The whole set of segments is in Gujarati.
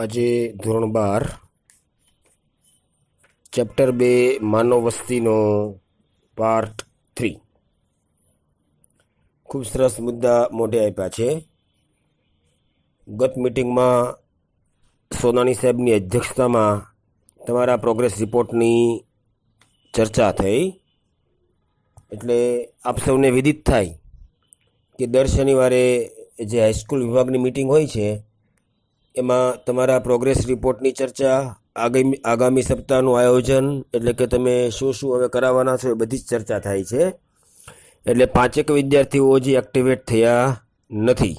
આજે ધોરણ બાર ચેપ્ટર બે માનવ વસ્તીનો પાર્ટ થ્રી ખૂબ સરસ મુદ્દા મોઢે આપ્યા છે ગત મિટિંગમાં સોનાની સાહેબની અધ્યક્ષતામાં તમારા પ્રોગ્રેસ રિપોર્ટની ચર્ચા થઈ એટલે આપ સૌને વિદિત થાય કે દર શનિવારે જે હાઈસ્કૂલ વિભાગની મિટિંગ હોય છે એમાં તમારા પ્રોગ્રેસ રિપોર્ટની ચર્ચા આગામી આગામી સપ્તાહનું આયોજન એટલે કે તમે શું શું હવે કરાવવાના છો એ બધી જ ચર્ચા થાય છે એટલે પાંચેક વિદ્યાર્થીઓ જે એક્ટિવેટ થયા નથી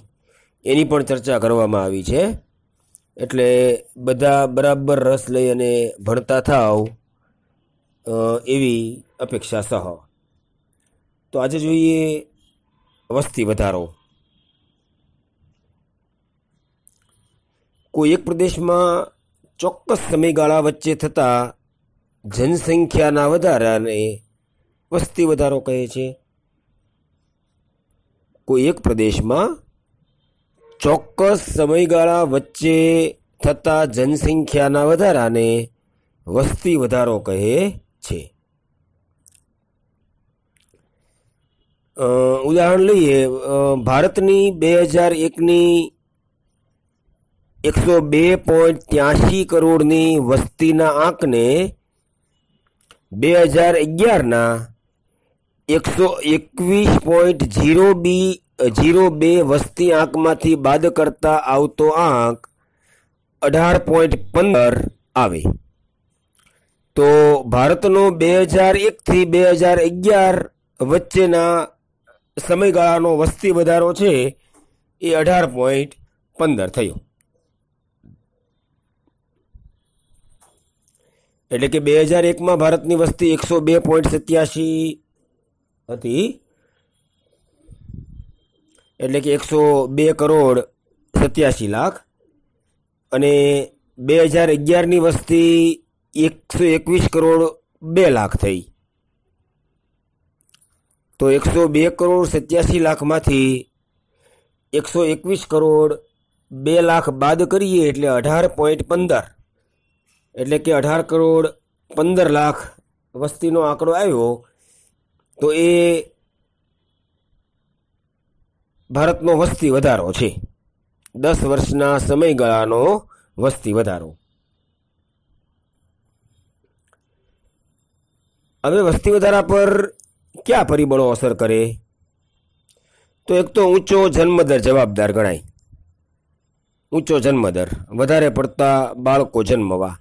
એની પણ ચર્ચા કરવામાં આવી છે એટલે બધા બરાબર રસ લઈ અને ભણતા થાવ એવી અપેક્ષા સહ તો આજે જોઈએ વસ્તી વધારો કોઈ એક પ્રદેશમાં ચોક્કસ સમયગાળા વચ્ચે થતા જનસંખ્યાના વધારાને વસ્તી વધારો કહે છે કોઈ એક પ્રદેશમાં ચોક્કસ સમયગાળા વચ્ચે થતા જનસંખ્યાના વધારાને વસ્તી વધારો કહે છે ઉદાહરણ લઈએ ભારતની બે હજાર એકની એકસો બે પોઈન્ટ ત્યાસી કરોડની વસ્તીના આંકને બે હજાર અગિયારના એકસો એકવીસ પોઈન્ટ ઝીરો બી ઝીરો બે વસ્તી આંકમાંથી બાદ કરતા આવતો આંક અઢાર પોઈન્ટ પંદર આવે તો ભારતનો બે હજાર એકથી બે હજાર અગિયાર વચ્ચેના સમયગાળાનો વસ્તી વધારો છે એ અઢાર પોઈન્ટ પંદર થયો એટલે કે બે હજાર એકમાં ભારતની વસ્તી એકસો બે પોઈન્ટ સત્યાસી હતી એટલે કે એકસો બે કરોડ સત્યાસી લાખ અને બે હજાર અગિયારની વસ્તી એકસો એકવીસ કરોડ બે લાખ થઈ તો એકસો બે કરોડ સત્યાસી લાખમાંથી એકસો એકવીસ કરોડ બે લાખ બાદ કરીએ એટલે અઢાર પોઈન્ટ પંદર એટલે કે અઢાર કરોડ પંદર લાખ વસ્તીનો આંકડો આવ્યો તો એ ભારતનો વસ્તી વધારો છે દસ વર્ષના સમયગાળાનો વસ્તી વધારો હવે વસ્તી વધારા પર કયા પરિબળો અસર કરે તો એક તો ઊંચો જન્મદર જવાબદાર ગણાય ઊંચો જન્મદર વધારે પડતા બાળકો જન્મવા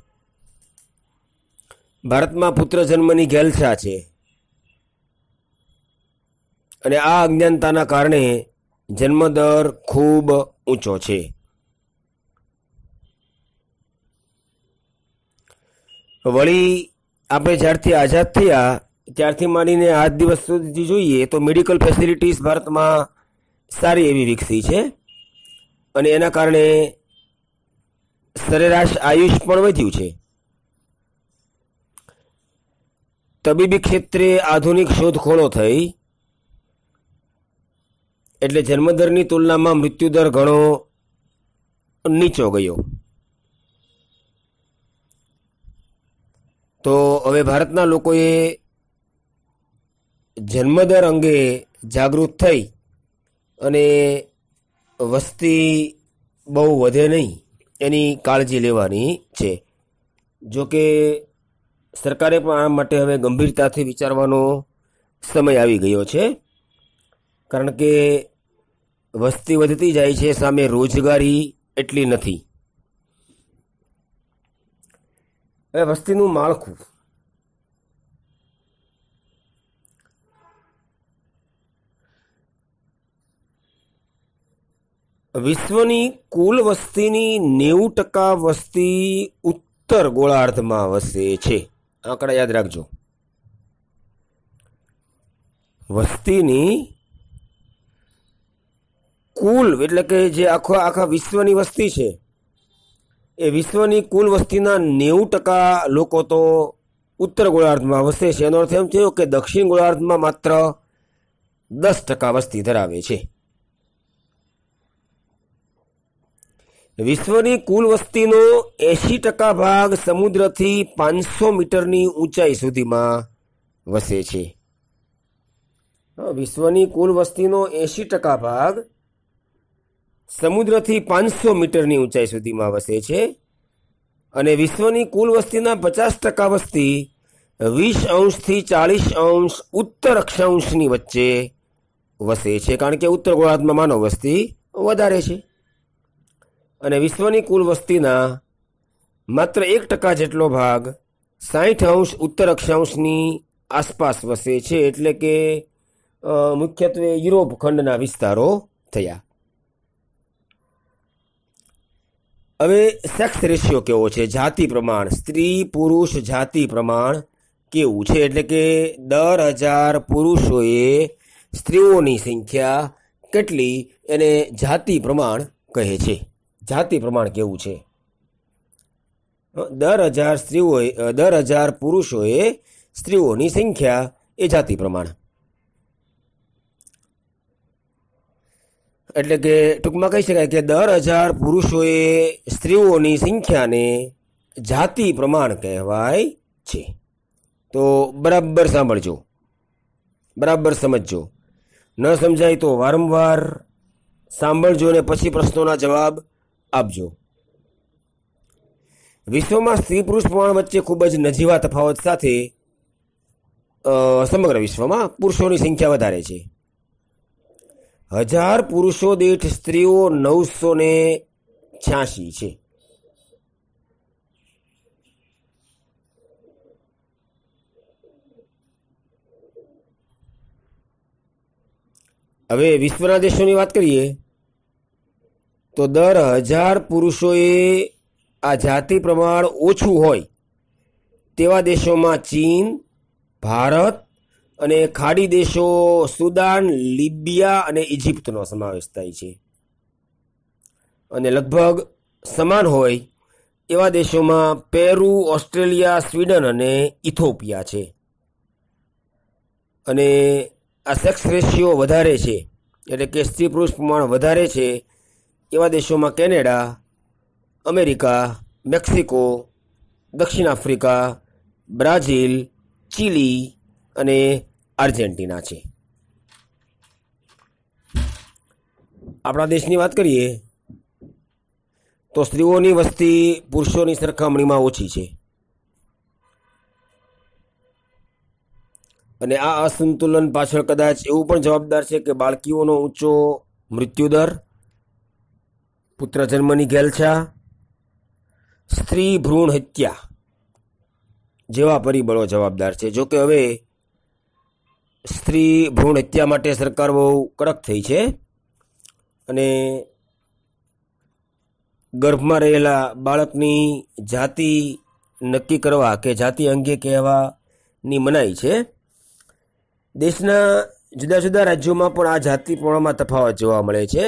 ભારતમાં પુત્ર જન્મની ઘેલછા છે અને આ અજ્ઞાનતાના કારણે જન્મદર ખૂબ ઊંચો છે વળી આપણે જ્યારથી આઝાદ થયા ત્યારથી માંડીને આજ દિવસ સુધી જોઈએ તો મેડિકલ ફેસિલિટીઝ ભારતમાં સારી એવી વિકસી છે અને એના કારણે સરેરાશ આયુષ પણ વધ્યું છે તબીબી ક્ષેત્રે આધુનિક શોધખોળો થઈ એટલે જન્મદરની તુલનામાં મૃત્યુદર ઘણો નીચો ગયો તો હવે ભારતના લોકોએ જન્મદર અંગે જાગૃત થઈ અને વસ્તી બહુ વધે નહીં એની કાળજી લેવાની છે જોકે સરકારે પણ આ માટે હવે ગંભીરતાથી વિચારવાનો સમય આવી ગયો છે કારણ કે વસ્તી વધતી જાય છે સામે રોજગારી એટલી નથી હવે વસ્તીનું માળખું વિશ્વની કુલ વસ્તીની નેવું ટકા વસ્તી ઉત્તર ગોળાર્ધમાં વસે છે આંકડા યાદ રાખજો વસ્તીની કુલ એટલે કે જે આખો આખા વિશ્વની વસ્તી છે એ વિશ્વની કુલ વસ્તીના નેવું ટકા લોકો તો ઉત્તર ગોળાર્ધમાં વસે છે એનો અર્થ એમ થયો કે દક્ષિણ ગોળાર્ધમાં માત્ર દસ ટકા વસ્તી ધરાવે છે વિશ્વની કુલ વસ્તીનો એંશી ટકા ભાગ સમુદ્રથી પાંચસો મીટરની ઊંચાઈ સુધીમાં વસે છે વિશ્વની કુલ વસ્તીનો એંશી ટકા ભાગ સમુદ્રથી પાંચસો મીટરની ઊંચાઈ સુધીમાં વસે છે અને વિશ્વની કુલ વસ્તીના પચાસ ટકા વસ્તી વીસ અંશથી ચાલીસ અંશ ઉત્તર અક્ષાંશની વચ્ચે વસે છે કારણ કે ઉત્તર ગોળાર્ધમાં માનવ વસ્તી વધારે છે અને વિશ્વની કુલ વસ્તીના માત્ર એક ટકા જેટલો ભાગ સાહીઠ અંશ ઉત્તર અક્ષાંશની આસપાસ વસે છે એટલે કે મુખ્યત્વે યુરોપ ખંડના વિસ્તારો થયા હવે સેક્સ રેશિયો કેવો છે જાતિ પ્રમાણ સ્ત્રી પુરુષ જાતિ પ્રમાણ કેવું છે એટલે કે દર હજાર પુરુષોએ સ્ત્રીઓની સંખ્યા કેટલી એને જાતિ પ્રમાણ કહે છે જાતિ પ્રમાણ કેવું છે દર હજાર સ્ત્રીઓએ દર હજાર પુરુષોએ સ્ત્રીઓની સંખ્યા એ જાતિ પ્રમાણ એટલે કે ટૂંકમાં કહી શકાય કે દર હજાર પુરુષોએ સ્ત્રીઓની સંખ્યાને જાતિ પ્રમાણ કહેવાય છે તો બરાબર સાંભળજો બરાબર સમજજો ન સમજાય તો વારંવાર સાંભળજો ને પછી પ્રશ્નોના જવાબ આપજો વિશ્વમાં સ્ત્રી પુરુષ પ્રમાણ વચ્ચે ખૂબ જ નજીવા તફાવત સાથે સમગ્ર વિશ્વમાં પુરુષોની સંખ્યા વધારે છે હજાર પુરુષો દીઠ સ્ત્રીઓ નવસો ને છ્યાસી છે હવે વિશ્વના દેશોની વાત કરીએ તો દર હજાર પુરુષોએ આ જાતિ પ્રમાણ ઓછું હોય તેવા દેશોમાં ચીન ભારત અને ખાડી દેશો સુદાન લિબિયા અને ઇજિપ્તનો સમાવેશ થાય છે અને લગભગ સમાન હોય એવા દેશોમાં પેરુ ઓસ્ટ્રેલિયા સ્વીડન અને ઇથોપિયા છે અને આ સેક્સ રેશિયો વધારે છે એટલે કે સ્ત્રી પુરુષ પ્રમાણ વધારે છે એવા દેશોમાં કેનેડા અમેરિકા મેક્સિકો દક્ષિણ આફ્રિકા બ્રાઝિલ ચીલી અને આર્જેન્ટિના છે આપણા દેશની વાત કરીએ તો સ્ત્રીઓની વસ્તી પુરુષોની સરખામણીમાં ઓછી છે અને આ અસંતુલન પાછળ કદાચ એવું પણ જવાબદાર છે કે બાળકીઓનો ઊંચો મૃત્યુદર પુત્ર જન્મની ઘેલછા સ્ત્રી ભ્રૂણ હત્યા જેવા પરિબળો જવાબદાર છે જોકે હવે સ્ત્રી ભ્રૂણ હત્યા માટે સરકાર બહુ કડક થઈ છે અને ગર્ભમાં રહેલા બાળકની જાતિ નક્કી કરવા કે જાતિ અંગે કહેવાની મનાઈ છે દેશના જુદા જુદા રાજ્યોમાં પણ આ જાતિ તફાવત જોવા મળે છે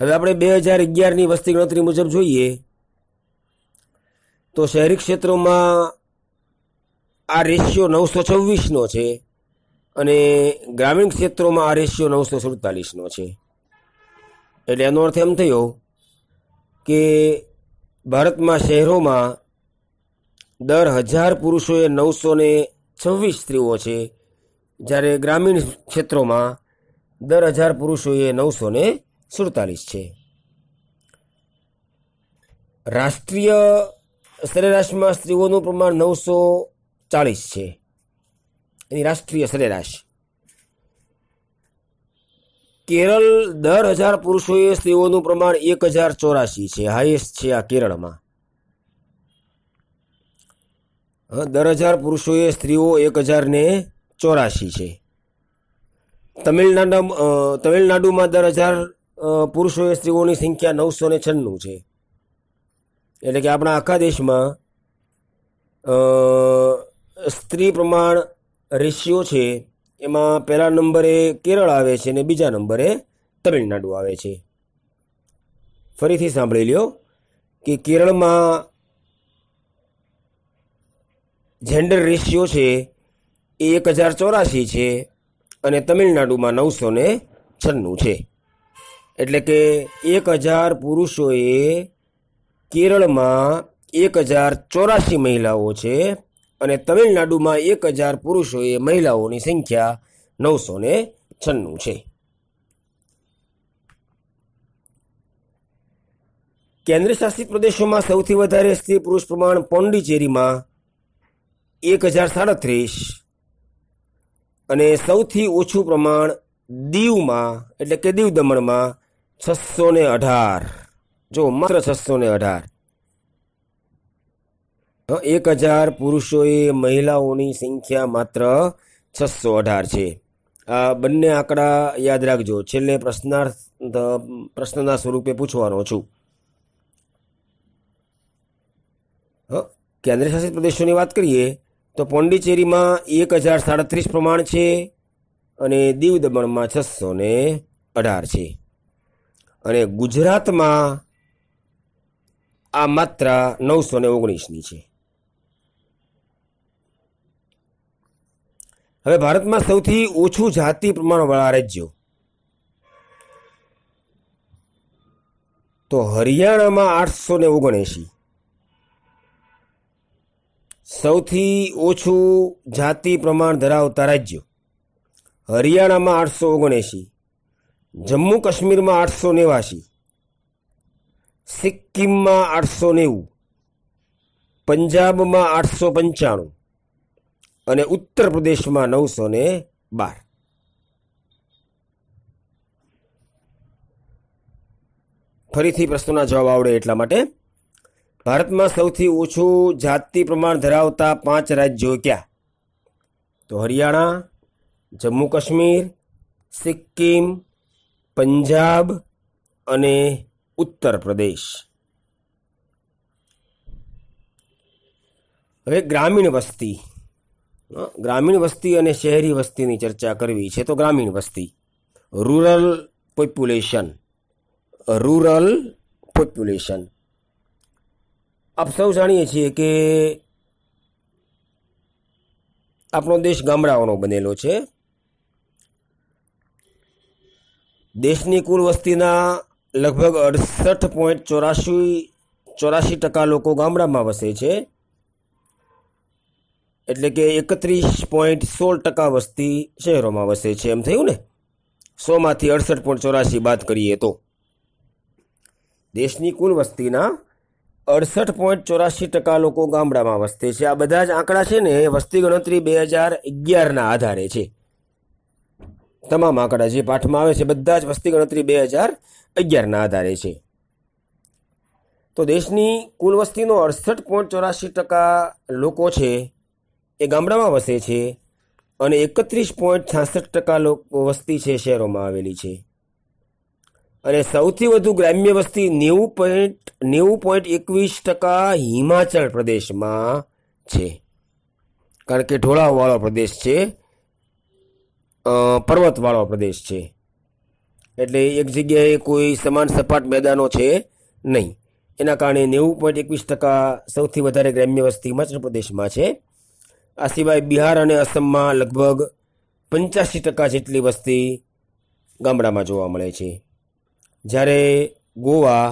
હવે આપણે બે હજાર અગિયારની વસ્તી ગણતરી મુજબ જોઈએ તો શહેરી ક્ષેત્રોમાં આ રેશિયો નવસો છવ્વીસનો છે અને ગ્રામીણ ક્ષેત્રોમાં આ રેશિયો નવસો સુડતાલીસનો છે એટલે એનો અર્થ એમ થયો કે ભારતમાં શહેરોમાં દર હજાર પુરુષોએ નવસો ને છવ્વીસ સ્ત્રીઓ છે જ્યારે ગ્રામીણ ક્ષેત્રોમાં દર હજાર પુરુષોએ નવસો ને સુડતાલીસ છે રાષ્ટ્રીય સરેરાશમાં સ્ત્રીઓનું પ્રમાણ નવસો ચાલીસ છે એની રાષ્ટ્રીય સરેરાશ કેરળ દર હજાર પુરુષોએ સ્ત્રીઓનું પ્રમાણ એક હજાર ચોરાશી છે હાઈએસ્ટ છે આ કેરળમાં દર હજાર પુરુષોએ સ્ત્રીઓ એક હજાર ને ચોરાશી છે તમિલનાડુ તમિલનાડુમાં દર હજાર પુરુષોએ સ્ત્રીઓની સંખ્યા નવસો ને છન્નું છે એટલે કે આપણા આખા દેશમાં સ્ત્રી પ્રમાણ રેશિયો છે એમાં પહેલા નંબરે કેરળ આવે છે અને બીજા નંબરે તમિલનાડુ આવે છે ફરીથી સાંભળી લ્યો કે કેરળમાં જેન્ડર રેશિયો છે એ એક હજાર ચોરાશી છે અને તમિલનાડુમાં નવસો ને છન્નું છે એટલે કે એક હજાર પુરુષોએ કેરળમાં એક હજાર ચોરાસી મહિલાઓ છે અને તમિલનાડુમાં એક હજાર પુરુષોએ મહિલાઓની સંખ્યા નવસો ને છન્નું છે કેન્દ્રશાસિત પ્રદેશોમાં સૌથી વધારે સ્ત્રી પુરુષ પ્રમાણ પોંડિચેરીમાં એક હજાર સાડત્રીસ અને સૌથી ઓછું પ્રમાણ દીવમાં એટલે કે દીવ દમણમાં છસો ને અઢાર જો માત્ર છસો ને અઢાર એક હજાર પુરુષોએ મહિલાઓની સંખ્યા માત્ર છસો અઢાર છે આ બંને આંકડા યાદ રાખજો છેલ્લે પ્રશ્નાર્થ પ્રશ્નના સ્વરૂપે પૂછવાનો છું કેન્દ્રશાસિત પ્રદેશોની વાત કરીએ તો પોંડિચેરીમાં એક હજાર સાડત્રીસ પ્રમાણ છે અને દીવ દમણમાં છસો ને અઢાર છે અને ગુજરાતમાં આ માત્ર નવસો ને ઓગણીસની છે હવે ભારતમાં સૌથી ઓછું જાતિ પ્રમાણવાળા રાજ્યો તો હરિયાણામાં આઠસો ને ઓગણએંશી સૌથી ઓછું જાતિ પ્રમાણ ધરાવતા રાજ્યો હરિયાણામાં આઠસો ઓગણએંશી જમ્મુ કાશ્મીરમાં આઠસો નેવાસી સિક્કિમમાં આઠસો નેવું પંજાબમાં આઠસો પંચાણું અને ઉત્તર પ્રદેશમાં નવસો ને બાર ફરીથી પ્રશ્નોના જવાબ આવડે એટલા માટે ભારતમાં સૌથી ઓછું જાતિ પ્રમાણ ધરાવતા પાંચ રાજ્યો ક્યાં તો હરિયાણા જમ્મુ કાશ્મીર સિક્કિમ પંજાબ અને ઉત્તર પ્રદેશ હવે ગ્રામીણ વસ્તી ગ્રામીણ વસ્તી અને શહેરી વસ્તીની ચર્ચા કરવી છે તો ગ્રામીણ વસ્તી રૂરલ પોપ્યુલેશન રૂરલ પોપ્યુલેશન આપ સૌ જાણીએ છીએ કે આપણો દેશ ગામડાઓનો બનેલો છે દેશની કુલ વસ્તીના લગભગ અડસઠ પોઈન્ટ ચોરાશી ચોરાશી ટકા લોકો ગામડામાં વસે છે એટલે કે એકત્રીસ પોઈન્ટ સોળ ટકા વસ્તી શહેરોમાં વસે છે એમ થયું ને સોમાંથી અડસઠ પોઈન્ટ ચોરાશી બાદ કરીએ તો દેશની કુલ વસ્તીના અડસઠ પોઈન્ટ ચોરાશી ટકા લોકો ગામડામાં વસે છે આ બધા જ આંકડા છે ને વસ્તી ગણતરી બે હજાર અગિયારના આધારે છે તમામ આંકડા જે પાઠમાં આવે છે બધા જ વસ્તી ગણતરી બે હજાર અગિયારના આધારે છે તો દેશની કુલ વસ્તીનો અડસઠ પોઈન્ટ ચોરાસી ટકા લોકો છે એ ગામડામાં વસે છે અને એકત્રીસ પોઈન્ટ છાસઠ ટકા લોકો વસ્તી છે શહેરોમાં આવેલી છે અને સૌથી વધુ ગ્રામ્ય વસ્તી નેવું પોઈન્ટ નેવું પોઈન્ટ એકવીસ ટકા હિમાચલ પ્રદેશમાં છે કારણ કે ઢોળાવવાળો પ્રદેશ છે પર્વતવાળો પ્રદેશ છે એટલે એક જગ્યાએ કોઈ સમાન સપાટ મેદાનો છે નહીં એના કારણે નેવું પોઈન્ટ એકવીસ ટકા સૌથી વધારે ગ્રામ્ય વસ્તી હિમાચલ પ્રદેશમાં છે આ સિવાય બિહાર અને અસમમાં લગભગ પંચ્યાસી ટકા જેટલી વસ્તી ગામડામાં જોવા મળે છે જ્યારે ગોવા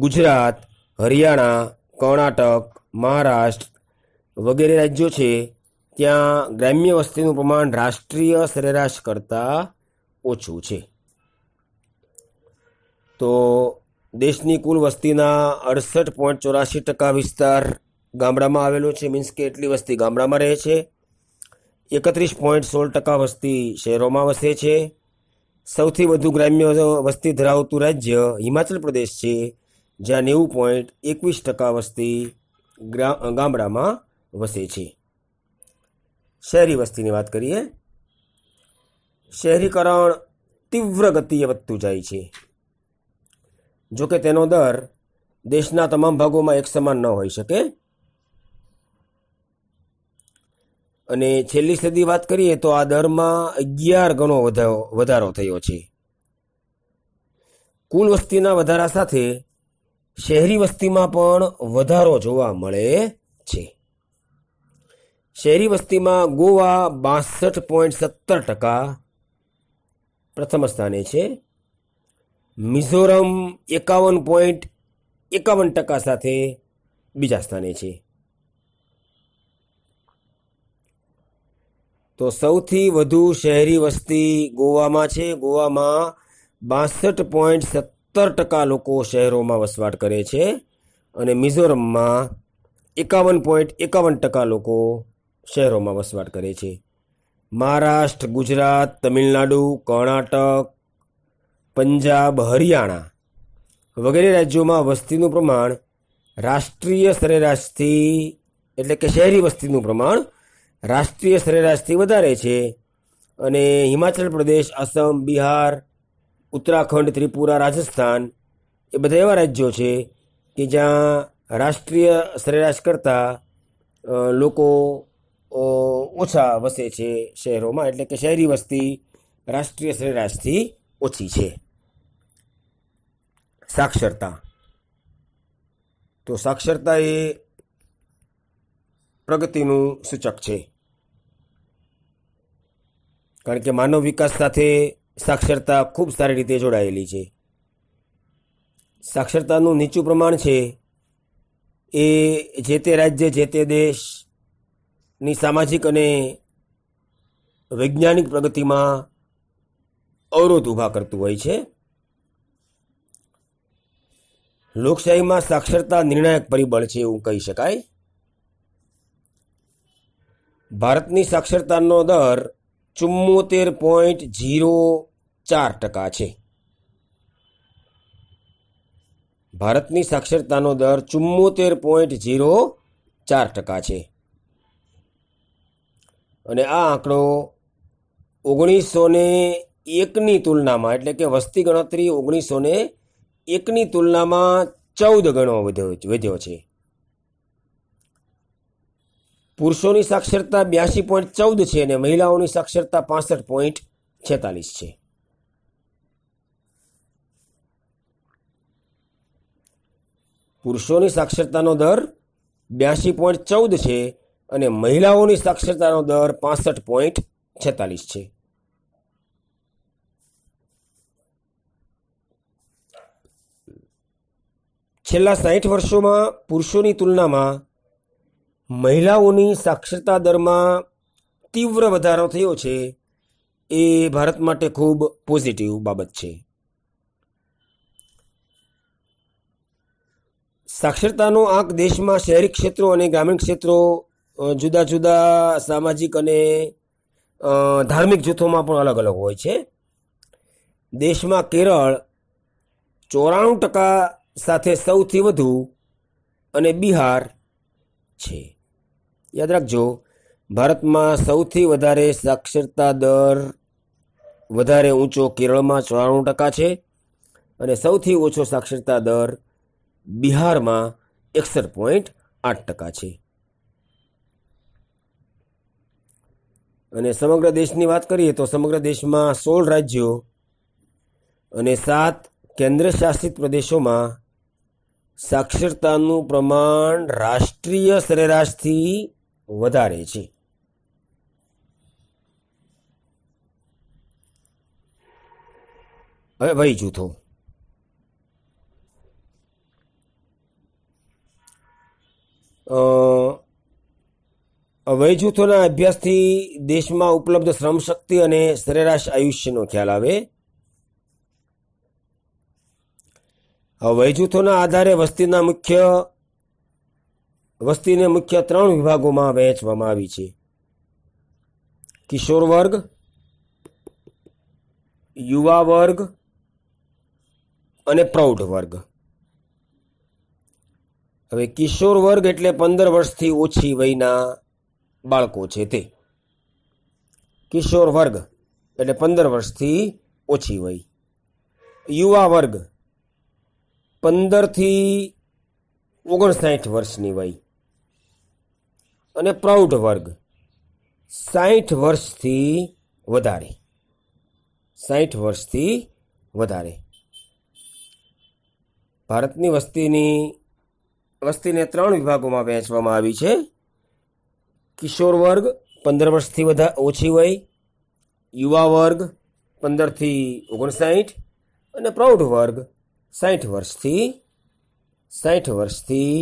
ગુજરાત હરિયાણા કર્ણાટક મહારાષ્ટ્ર વગેરે રાજ્યો છે ત્યાં ગ્રામ્ય વસ્તીનું પ્રમાણ રાષ્ટ્રીય સરેરાશ કરતાં ઓછું છે તો દેશની કુલ વસ્તીના અડસઠ પોઈન્ટ ચોરાસી ટકા વિસ્તાર ગામડામાં આવેલો છે મીન્સ કે એટલી વસ્તી ગામડામાં રહે છે એકત્રીસ પોઈન્ટ સોળ ટકા વસ્તી શહેરોમાં વસે છે સૌથી વધુ ગ્રામ્ય વસ્તી ધરાવતું રાજ્ય હિમાચલ પ્રદેશ છે જ્યાં નેવું પોઈન્ટ એકવીસ ટકા વસ્તી ગામડામાં વસે છે શહેરી વસ્તીની વાત કરીએ શહેરીકરણ તીવ્ર ગતિએ વધતું જાય છે જો કે તેનો દર દેશના તમામ ભાગોમાં એક સમાન ન હોઈ શકે અને છેલ્લી સદી વાત કરીએ તો આ દરમાં અગિયાર ગણો વધારો થયો છે કુલ વસ્તીના વધારા સાથે શહેરી વસ્તીમાં પણ વધારો જોવા મળે છે શહેરી વસ્તીમાં ગોવા બાસઠ પોઈન્ટ સત્તર ટકા પ્રથમ સ્થાને છે મિઝોરમ એકાવન પોઈન્ટ એકાવન ટકા સાથે બીજા સ્થાને છે તો સૌથી વધુ શહેરી વસ્તી ગોવામાં છે ગોવામાં બાસઠ પોઈન્ટ સત્તર ટકા લોકો શહેરોમાં વસવાટ કરે છે અને મિઝોરમમાં એકાવન પોઈન્ટ એકાવન ટકા લોકો શહેરોમાં વસવાટ કરે છે મહારાષ્ટ્ર ગુજરાત તમિલનાડુ કર્ણાટક પંજાબ હરિયાણા વગેરે રાજ્યોમાં વસ્તીનું પ્રમાણ રાષ્ટ્રીય સરેરાશથી એટલે કે શહેરી વસ્તીનું પ્રમાણ રાષ્ટ્રીય સરેરાશથી વધારે છે અને હિમાચલ પ્રદેશ આસામ બિહાર ઉત્તરાખંડ ત્રિપુરા રાજસ્થાન એ બધા એવા રાજ્યો છે કે જ્યાં રાષ્ટ્રીય સરેરાશ કરતાં લોકો ઓછા વસે છે શહેરોમાં એટલે કે શહેરી વસ્તી રાષ્ટ્રીય સરેરાશથી ઓછી છે સાક્ષરતા તો સાક્ષરતા એ પ્રગતિનું સૂચક છે કારણ કે માનવ વિકાસ સાથે સાક્ષરતા ખૂબ સારી રીતે જોડાયેલી છે સાક્ષરતાનું નીચું પ્રમાણ છે એ જે તે રાજ્ય જે તે દેશ ની સામાજિક અને વૈજ્ઞાનિક પ્રગતિમાં અવરોધ ઊભા કરતું હોય છે લોકશાહીમાં સાક્ષરતા નિર્ણાયક પરિબળ છે એવું કહી શકાય ભારતની સાક્ષરતાનો દર ચુમ્મોતેર પોઈન્ટ ઝીરો ચાર ટકા છે ભારતની સાક્ષરતાનો દર ચુમ્મોતેર પોઈન્ટ ઝીરો ચાર ટકા છે અને આ આંકડો ઓગણીસો ને એકની તુલનામાં એટલે કે વસ્તી ગણતરી ઓગણીસો ને એકની તુલનામાં ચૌદ ગણો વધ્યો વધ્યો છે પુરુષોની સાક્ષરતા બ્યાસી પોઈન્ટ ચૌદ છે અને મહિલાઓની સાક્ષરતા પાસઠ પોઈન્ટ છેતાલીસ છે પુરુષોની સાક્ષરતાનો દર બ્યાસી પોઈન્ટ ચૌદ છે અને મહિલાઓની સાક્ષરતાનો દર પાસઠ પોઈન્ટ છેતાલીસ છે છેલ્લા સાઠ વર્ષોમાં પુરુષોની તુલનામાં મહિલાઓની સાક્ષરતા દરમાં તીવ્ર વધારો થયો છે એ ભારત માટે ખૂબ પોઝિટિવ બાબત છે સાક્ષરતાનો આંક દેશમાં શહેરી ક્ષેત્રો અને ગ્રામીણ ક્ષેત્રો જુદા જુદા સામાજિક અને ધાર્મિક જૂથોમાં પણ અલગ અલગ હોય છે દેશમાં કેરળ ચોરાણું ટકા સાથે સૌથી વધુ અને બિહાર છે યાદ રાખજો ભારતમાં સૌથી વધારે સાક્ષરતા દર વધારે ઊંચો કેરળમાં ચોરાણું ટકા છે અને સૌથી ઓછો સાક્ષરતા દર બિહારમાં એકસઠ પોઈન્ટ આઠ ટકા છે અને સમગ્ર દેશની વાત કરીએ તો સમગ્ર દેશમાં સોળ રાજ્યો અને સાત કેન્દ્રશાસિત પ્રદેશોમાં સાક્ષરતાનું પ્રમાણ રાષ્ટ્રીય સરેરાશથી વધારે છે હવે ભાઈ જૂથો વયજૂથોના અભ્યાસથી દેશમાં ઉપલબ્ધ શ્રમશક્તિ અને સરેરાશ આયુષ્યનો ખ્યાલ આવે વયજૂથોના આધારે વસ્તીના મુખ્ય વસ્તીને મુખ્ય ત્રણ વિભાગોમાં વહેંચવામાં આવી છે કિશોર વર્ગ યુવા વર્ગ અને પ્રૌઢ વર્ગ હવે કિશોર વર્ગ એટલે પંદર વર્ષથી ઓછી વયના બાળકો છે તે કિશોર વર્ગ એટલે પંદર વર્ષથી ઓછી વય યુવા વર્ગ પંદરથી ઓગણસાઠ વર્ષની વય અને પ્રૌઢ વર્ગ સાઠ વર્ષથી વધારે સાઠ વર્ષથી વધારે ભારતની વસ્તીની વસ્તીને ત્રણ વિભાગોમાં વહેંચવામાં આવી છે કિશોર વર્ગ પંદર વર્ષથી વધા ઓછી વય યુવા વર્ગ પંદરથી ઓગણસાઠ અને પ્રૌઢ વર્ગ સાઠ વર્ષથી સાઠ વર્ષથી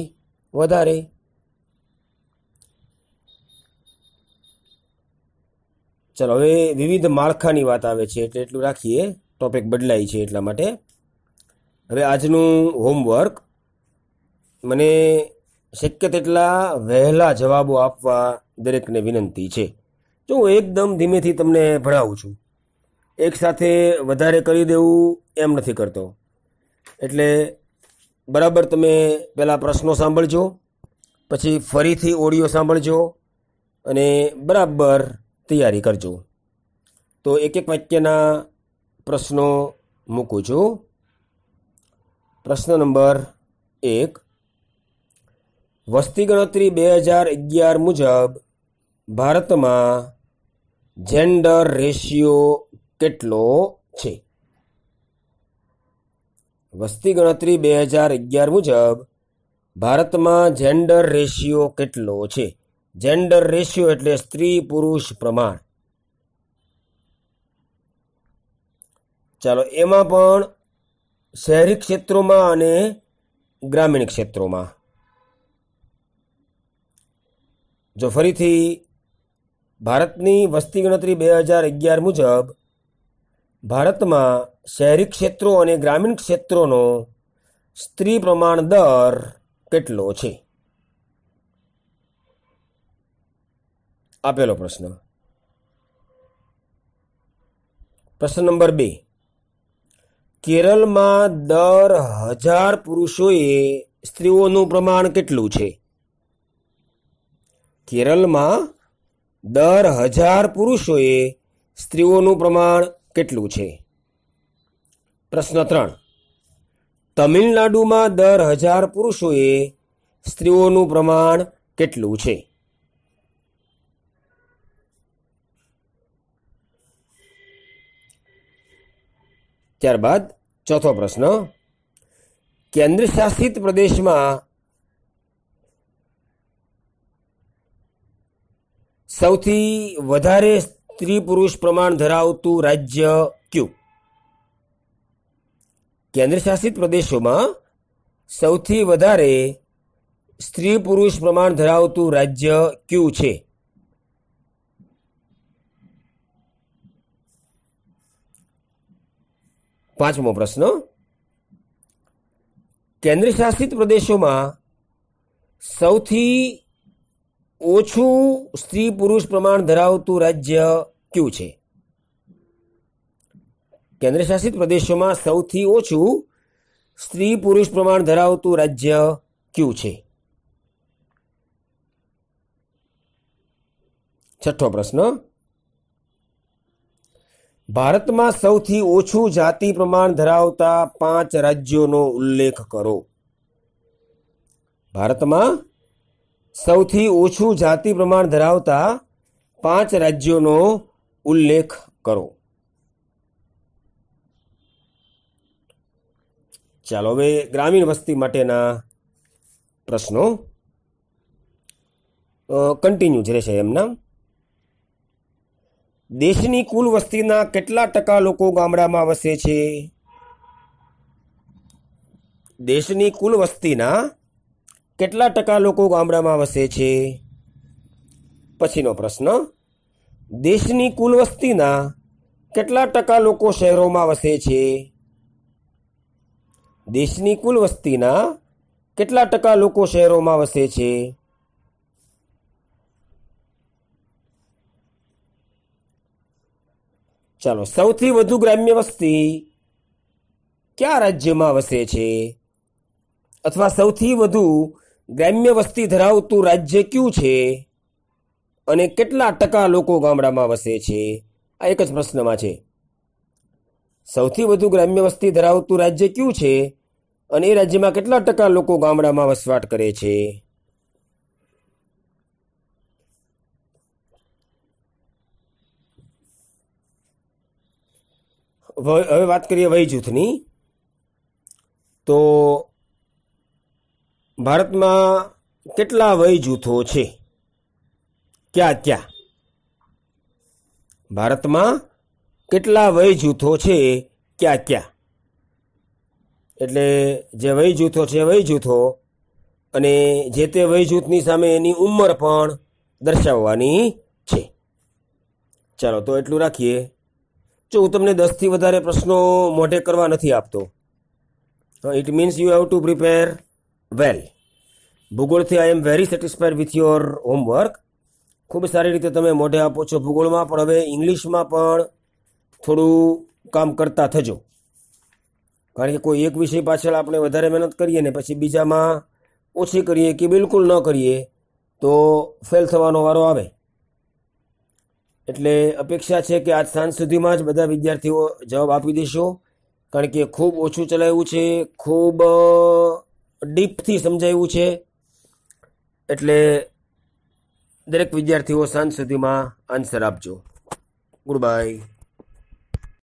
વધારે ચાલો હવે વિવિધ માળખાની વાત આવે છે એટલે એટલું રાખીએ ટોપિક બદલાય છે એટલા માટે હવે આજનું હોમવર્ક મને શક્ય તેટલા વહેલા જવાબો આપવા દરેકને વિનંતી છે જો હું એકદમ ધીમેથી તમને ભણાવું છું એકસાથે વધારે કરી દેવું એમ નથી કરતો એટલે બરાબર તમે પહેલાં પ્રશ્નો સાંભળજો પછી ફરીથી ઓડિયો સાંભળજો અને બરાબર તૈયારી કરજો તો એક એક વાક્યના પ્રશ્નો મૂકું છું પ્રશ્ન નંબર એક વસ્તી ગણતરી બે હજાર અગિયાર મુજબ ભારતમાં જેન્ડર રેશિયો કેટલો છે વસ્તી ગણતરી બે હજાર અગિયાર મુજબ ભારતમાં જેન્ડર રેશિયો કેટલો છે જેન્ડર રેશિયો એટલે સ્ત્રી પુરુષ પ્રમાણ ચાલો એમાં પણ શહેરી ક્ષેત્રોમાં અને ગ્રામીણ ક્ષેત્રોમાં જો ફરીથી ભારતની વસ્તી ગણતરી બે હજાર અગિયાર મુજબ ભારતમાં શહેરી ક્ષેત્રો અને ગ્રામીણ ક્ષેત્રોનો સ્ત્રી પ્રમાણ દર કેટલો છે આપેલો પ્રશ્ન પ્રશ્ન નંબર બે કેરળમાં દર હજાર પુરુષોએ સ્ત્રીઓનું પ્રમાણ કેટલું છે કેરળમાં દર હજાર પુરુષોએ સ્ત્રીઓનું પ્રમાણ કેટલું છે પ્રશ્ન ત્રણ તમિલનાડુમાં દર હજાર પુરુષોએ સ્ત્રીઓનું પ્રમાણ કેટલું છે ત્યારબાદ ચોથો પ્રશ્ન કેન્દ્રશાસિત પ્રદેશમાં સૌથી વધારે સ્ત્રી પુરુષ પ્રમાણ ધરાવતું રાજ્ય કયું કેન્દ્રશાસિત પ્રદેશોમાં સૌથી વધારે સ્ત્રી પુરુષ પ્રમાણ ધરાવતું રાજ્ય કયું છે પાંચમો પ્રશ્ન કેન્દ્રશાસિત પ્રદેશોમાં સૌથી ઓછું સ્ત્રી પુરુષ પ્રમાણ ધરાવતું રાજ્ય કયું છે કેન્દ્રશાસિત પ્રદેશોમાં સૌથી ઓછું સ્ત્રી પુરુષ પ્રમાણ ધરાવતું રાજ્ય કયું છે છઠ્ઠો પ્રશ્ન ભારતમાં સૌથી ઓછું જાતિ પ્રમાણ ધરાવતા પાંચ રાજ્યોનો ઉલ્લેખ કરો ભારતમાં સૌથી ઓછું જાતિ પ્રમાણ ધરાવતા પાંચ રાજ્યોનો ઉલ્લેખ કરો ચાલો હવે ગ્રામીણ વસ્તી માટેના પ્રશ્નો કન્ટિન્યુ જ રહેશે એમના દેશની કુલ વસ્તીના કેટલા ટકા લોકો ગામડામાં વસે છે દેશની કુલ વસ્તીના કેટલા ટકા લોકો ગામડામાં વસે છે પછીનો પ્રશ્ન દેશની કુલ વસ્તીના કેટલા ટકા લોકો શહેરોમાં વસે છે દેશની કુલ વસ્તીના કેટલા ટકા લોકો શહેરોમાં વસે છે ચાલો સૌથી વધુ ગ્રામ્ય વસ્તી કયા રાજ્યમાં વસે છે અથવા સૌથી વધુ ગ્રામ્ય વસ્તી ધરાવતું રાજ્ય ક્યું છે અને કેટલા ટકા લોકો ગામડામાં વસે છે આ એક જ પ્રશ્નમાં છે સૌથી વધુ ગ્રામ્ય વસ્તી ધરાવતું રાજ્ય ક્યું છે અને એ રાજ્યમાં કેટલા ટકા લોકો ગામડામાં વસવાટ કરે છે હવે વાત કરીએ વય જૂથની તો ભારતમાં કેટલા વય જૂથો છે ક્યાં ક્યાં ભારતમાં કેટલા વય જૂથો છે ક્યાં ક્યાં એટલે જે વય જૂથો છે વય જૂથો અને જે તે વય જૂથની સામે એની ઉંમર પણ દર્શાવવાની છે ચાલો તો એટલું રાખીએ જો હું તમને દસથી વધારે પ્રશ્નો મોઢે કરવા નથી આપતો it means you have to prepare well ભૂગોળથી I am very satisfied with your homework ખૂબ સારી રીતે તમે મોઢે આપો છો ભૂગોળમાં પણ હવે ઇંગ્લિશમાં પણ થોડું કામ કરતા થજો કારણ કે કોઈ એક વિષય પાછળ આપણે વધારે મહેનત કરીએ ને પછી બીજામાં ઓછી કરીએ કે બિલકુલ ન કરીએ તો ફેલ થવાનો વારો આવે એટલે અપેક્ષા છે કે આજ સાંજ સુધીમાં જ બધા વિદ્યાર્થીઓ જવાબ આપી દેશો કારણ કે ખૂબ ઓછું ચલાવ્યું છે ખૂબ ડીપથી સમજાવ્યું છે એટલે દરેક વિદ્યાર્થીઓ સાંજ સુધીમાં આન્સર આપજો ગુડ બાય